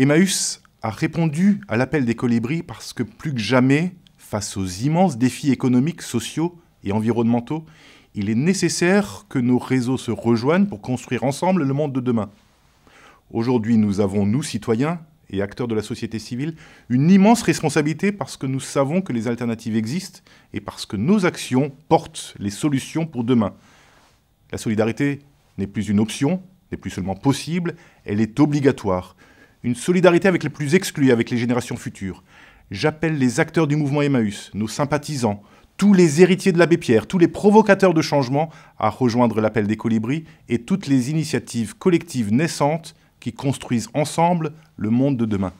Emmaüs a répondu à l'appel des colibris parce que plus que jamais, face aux immenses défis économiques, sociaux et environnementaux, il est nécessaire que nos réseaux se rejoignent pour construire ensemble le monde de demain. Aujourd'hui, nous avons, nous, citoyens et acteurs de la société civile, une immense responsabilité parce que nous savons que les alternatives existent et parce que nos actions portent les solutions pour demain. La solidarité n'est plus une option, n'est plus seulement possible, elle est obligatoire une solidarité avec les plus exclus, avec les générations futures. J'appelle les acteurs du mouvement Emmaüs, nos sympathisants, tous les héritiers de l'abbé Pierre, tous les provocateurs de changement à rejoindre l'appel des colibris et toutes les initiatives collectives naissantes qui construisent ensemble le monde de demain.